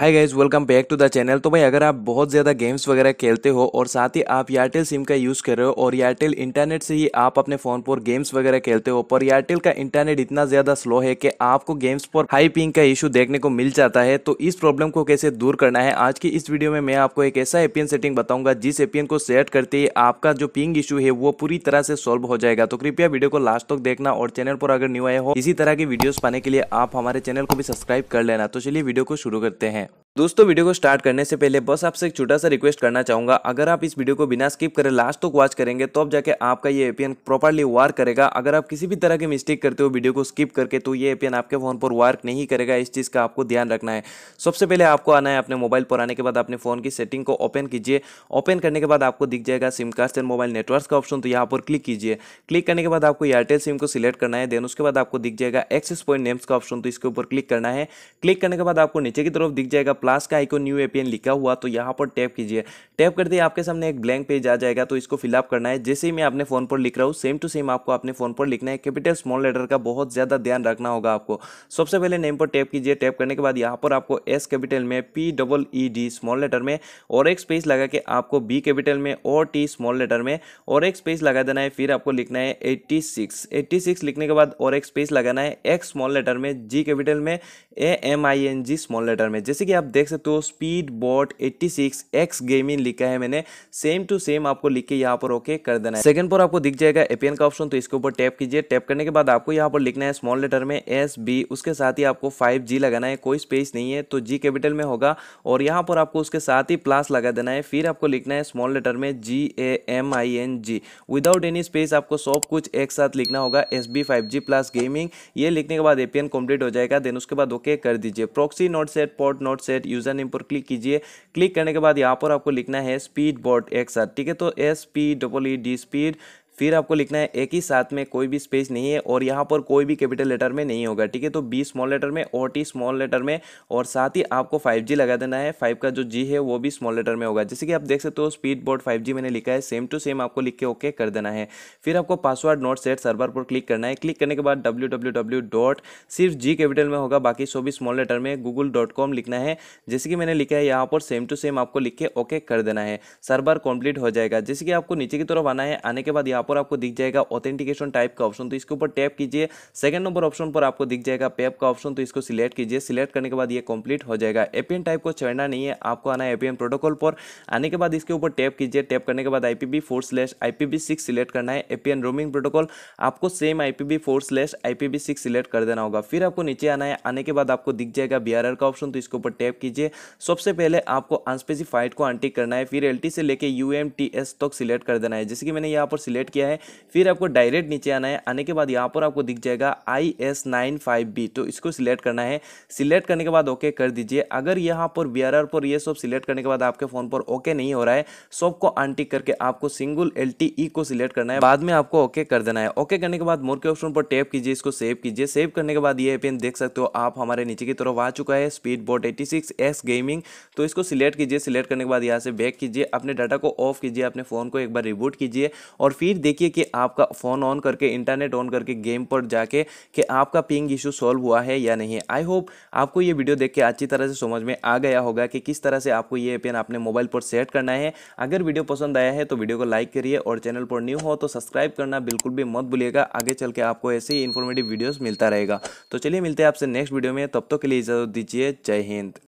hi guys welcome back to the channel तो भाई अगर आप बहुत ज़्यादा गेम्स वगैरह खेलते हो और साथ ही आप एयरटेल सिम का यूज़ कर रहे हो और एयरटेल इंटरनेट से ही आप अपने फ़ोन पर गेम्स वगैरह खेलते हो पर एयरटेल का इंटरनेट इतना ज़्यादा स्लो है कि आपको गेम्स पर हाई पिंग का इशू देखने को मिल जाता है तो इस प्रॉब्लम को कैसे दूर करना है आज की इस वीडियो में मैं आपको एक ऐसा एपियन सेटिंग बताऊंगा जिस एपियन को सेट करते ही आपका जो पिंग इशू है वो पूरी तरह से सॉल्व हो जाएगा तो कृपया वीडियो को लास्ट तक देखना और चैनल पर अगर न्यू आए हो इसी तरह की वीडियोज़ पाने के लिए आप हमारे चैनल को भी सब्सक्राइब कर लेना तो चलिए वीडियो को शुरू करते हैं दोस्तों वीडियो को स्टार्ट करने से पहले बस आपसे एक छोटा सा रिक्वेस्ट करना चाहूँगा अगर आप इस वीडियो को बिना स्किप करें लास्ट तक तो वॉच करेंगे तो अब जाके आपका ये एपीएन प्रॉपरली वार करेगा अगर आप किसी भी तरह की मिस्टेक करते हो वीडियो को स्किप करके तो ये एपीएन आपके फ़ोन पर वार्क नहीं करेगा इस चीज़ का आपको ध्यान रखना है सबसे पहले आपको आना है अपने मोबाइल पर आने के बाद अपने फ़ोन की सेटिंग को ओपन कीजिए ओपन करने के बाद आपको दिख जाएगा SIM card and mobile network का ऑप्शन तो यहाँ पर क्लिक कीजिए क्लिक करने के बाद आपको एयरटेल सिम को सिलेक्ट करना है देन उसके बाद आपको दिख जाएगा एक्सेस पॉइंट नेम्स का ऑप्शन तो इसके ऊपर क्लिक करना है क्लिक करने के बाद आपको नीचे की तरफ दिख जाएगा प्लास का आइकन न्यू एपीएन लिखा हुआ तो यहाँ पर टैप कीजिए टैप करते ही आपके सामने एक ब्लैंक पेज आ जाएगा तो इसको फिलअप करना है जैसे ही मैं अपने फ़ोन पर लिख रहा हूँ सेम टू सेम आपको अपने फ़ोन पर लिखना है कैपिटल स्मॉल लेटर का बहुत ज़्यादा ध्यान रखना होगा आपको सबसे पहले नेम पर टैप कीजिए टैप करने के बाद यहाँ पर आपको एस कैपिटल में P double E D small letter में और एक स्पेस लगा के आपको बी कैपिटल में और टी स्मॉल लेटर में और एक स्पेस लगा देना है फिर आपको लिखना है एट्टी सिक्स एट्टी सिक्स लिखने के बाद और एक स्पेस लगाना है एक्स स्मॉल लेटर में जी कैपिटल में A M I N G small letter में जैसे कि आप देख सकते हो speed bot eighty six X gaming लिखा है मैंने सेम टू सेम आपको लिख के यहाँ पर ओके कर देना है सेकंड पर आपको दिख जाएगा एपीएन का ऑप्शन तो इसके ऊपर टैप कीजिए टैप करने के बाद आपको यहाँ पर लिखना है स्मॉल लेटर में एस बी उसके साथ ही आपको फाइव जी लगाना है कोई स्पेस नहीं है तो जी कैपिटल में होगा और यहाँ पर आपको उसके साथ ही प्लस लगा देना है फिर आपको लिखना है स्मॉल लेटर में G A M I N G without any space आपको सब कुछ एक साथ लिखना होगा S B five G plus gaming ये लिखने के बाद एपीएन कंप्लीट हो जाएगा देन उसके बाद ओके कर दीजिए proxy not set port not set create user name पर क्लिक कीजिए क्लिक करने के बाद यहाँ पर आपको लिखना है स्पीड बोर्ड एक्सर ठीक है तो S P double E D speed फिर आपको लिखना है एक ही साथ में कोई भी स्पेस नहीं है और यहाँ पर कोई भी कैपिटल लेटर में नहीं होगा ठीक है तो बी स्मॉल लेटर में और टी स्मॉल लेटर में और साथ ही आपको फाइव लगा देना है फाइव का जो जी है वो भी स्मॉल लेटर में होगा जैसे कि आप देख सकते हो स्पीड बोर्ड फाइव मैंने लिखा है सेम टू सेम आपको लिख के ओके कर देना है फिर आपको पासवर्ड नोट सेट सर्वर पर क्लिक करना है क्लिक करने के बाद डब्ल्यू सिर्फ जी कैपिटल में होगा बाकी सो भी स्मॉल लेटर में गूगल लिखना है जैसे कि मैंने लिखा है यहाँ पर सेम टू सेम आपको लिख के ओके कर देना है सर्वर कंप्लीट हो जाएगा जैसे कि आपको नीचे की तरफ आना है आने के बाद यहाँ यहाँ पर आपको दिख जाएगा ऑथेंटिकेशन टाइप का ऑप्शन तो इसके ऊपर टैप कीजिए सेकंड नंबर ऑप्शन पर आपको दिख जाएगा पेप का ऑप्शन तो इसको सिलेक्ट कीजिए सिलेक्ट करने के बाद ये कंप्लीट हो जाएगा एपीएन टाइप को छेड़ना नहीं है आपको आना है एपीएन प्रोटोकॉल पर आने के बाद इसके ऊपर टैप कीजिए टैप करने के बाद IPv four slash IPv six select करना है एपीएन रोमिंग प्रोटोकॉल आपको same IPv four slash IPv six select कर देना होगा फिर आपको नीचे आना है आने के बाद आपको दिख जाएगा बीआरआर का ऑप्शन तो इसके ऊपर टैप कीजिए सबसे पहले आपको अनस्पेसिफाइड को अनटिक करना है फिर एल से लेके यू तक सिलेक्ट कर देना है जैसे कि मैंने यहाँ पर सिलेक्ट किया है फिर आपको डायरेक्ट नीचे आना है आने के बाद यहाँ पर आपको दिख जाएगा I S nine five B तो इसको सिलेक्ट करना है सिलेक्ट करने के बाद ओके कर दीजिए अगर यहाँ पर वी पर ये सब सिलेक्ट करने के बाद आपके फ़ोन पर ओके नहीं हो रहा है सबको अनटिक करके आपको सिंगल एल e को सिलेक्ट करना है बाद में आपको ओके कर देना है ओके करने के बाद मोर के ऑप्शन पर टैप कीजिए इसको सेव कीजिए सेव करने के बाद ये पेन देख सकते हो आप हमारे नीचे की तरफ आ चुका है स्पीड बोर्ड एस गेमिंग तो इसको सिलेक्ट कीजिए सिलेक्ट करने के बाद यहाँ से बैक कीजिए अपने डाटा को ऑफ कीजिए अपने फ़ोन को एक बार रिबूट कीजिए और फिर देखिए कि आपका फ़ोन ऑन करके इंटरनेट ऑन करके गेम पर जाके कि आपका पिंग इशू सॉल्व हुआ है या नहीं आई होप आपको ये वीडियो देख के अच्छी तरह से समझ में आ गया होगा कि किस तरह से आपको ये पेन अपने मोबाइल पर सेट करना है अगर वीडियो पसंद आया है तो वीडियो को लाइक करिए और चैनल पर न्यू हो तो सब्सक्राइब करना बिल्कुल भी मत भूलिएगा आगे चल के आपको ऐसे ही इन्फॉर्मेटिव वीडियोज़ मिलता रहेगा तो चलिए मिलते हैं आपसे नेक्स्ट वीडियो में तब तक के लिए इजाज़त दीजिए जय हिंद